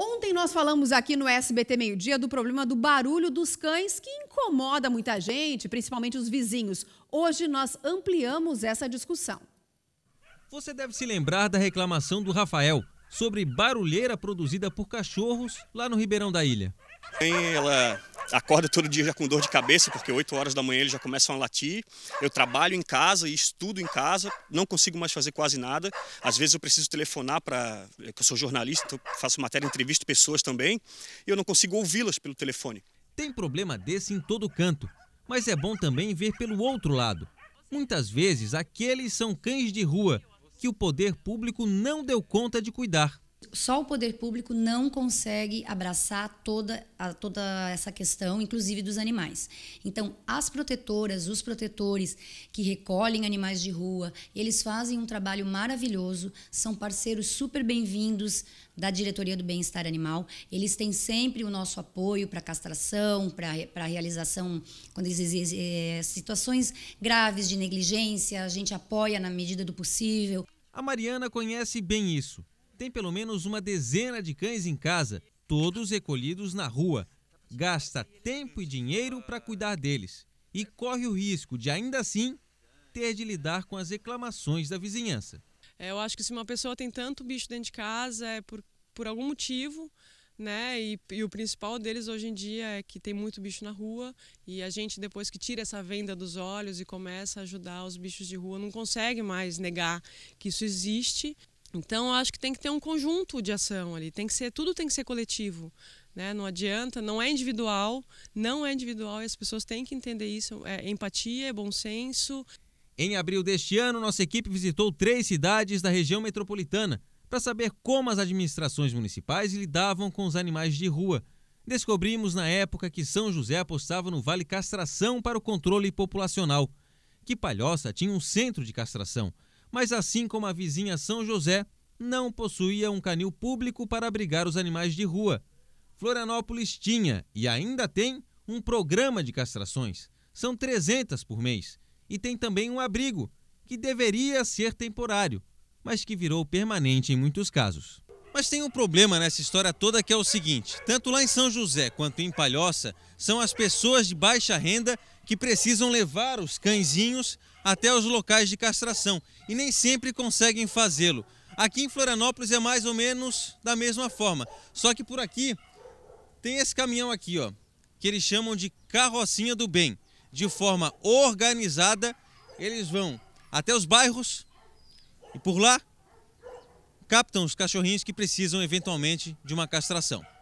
Ontem nós falamos aqui no SBT Meio Dia do problema do barulho dos cães que incomoda muita gente, principalmente os vizinhos. Hoje nós ampliamos essa discussão. Você deve se lembrar da reclamação do Rafael sobre barulheira produzida por cachorros lá no Ribeirão da Ilha. Ela acorda todo dia já com dor de cabeça, porque 8 horas da manhã eles já começam a latir. Eu trabalho em casa e estudo em casa, não consigo mais fazer quase nada. Às vezes eu preciso telefonar para. É eu sou jornalista, então faço matéria, entrevisto pessoas também, e eu não consigo ouvi-las pelo telefone. Tem problema desse em todo canto, mas é bom também ver pelo outro lado. Muitas vezes aqueles são cães de rua que o poder público não deu conta de cuidar só o poder público não consegue abraçar toda, a, toda essa questão, inclusive dos animais. Então, as protetoras, os protetores que recolhem animais de rua, eles fazem um trabalho maravilhoso, são parceiros super bem-vindos da Diretoria do Bem-Estar Animal. Eles têm sempre o nosso apoio para castração, para realização, quando existem é, situações graves de negligência, a gente apoia na medida do possível. A Mariana conhece bem isso tem pelo menos uma dezena de cães em casa, todos recolhidos na rua. Gasta tempo e dinheiro para cuidar deles e corre o risco de, ainda assim, ter de lidar com as reclamações da vizinhança. É, eu acho que se uma pessoa tem tanto bicho dentro de casa é por, por algum motivo, né? E, e, o principal deles hoje em dia é que tem muito bicho na rua e a gente depois que tira essa venda dos olhos e começa a ajudar os bichos de rua não consegue mais negar que isso existe. Então, acho que tem que ter um conjunto de ação ali, tem que ser, tudo tem que ser coletivo. Né? Não adianta, não é individual, não é individual e as pessoas têm que entender isso. É empatia, é bom senso. Em abril deste ano, nossa equipe visitou três cidades da região metropolitana para saber como as administrações municipais lidavam com os animais de rua. Descobrimos na época que São José apostava no Vale Castração para o controle populacional, que Palhoça tinha um centro de castração mas assim como a vizinha São José, não possuía um canil público para abrigar os animais de rua. Florianópolis tinha e ainda tem um programa de castrações. São 300 por mês. E tem também um abrigo, que deveria ser temporário, mas que virou permanente em muitos casos. Mas tem um problema nessa história toda que é o seguinte: tanto lá em São José quanto em Palhoça, são as pessoas de baixa renda que precisam levar os cãezinhos até os locais de castração e nem sempre conseguem fazê-lo. Aqui em Florianópolis é mais ou menos da mesma forma, só que por aqui tem esse caminhão aqui, ó, que eles chamam de carrocinha do bem. De forma organizada, eles vão até os bairros e por lá captam os cachorrinhos que precisam eventualmente de uma castração.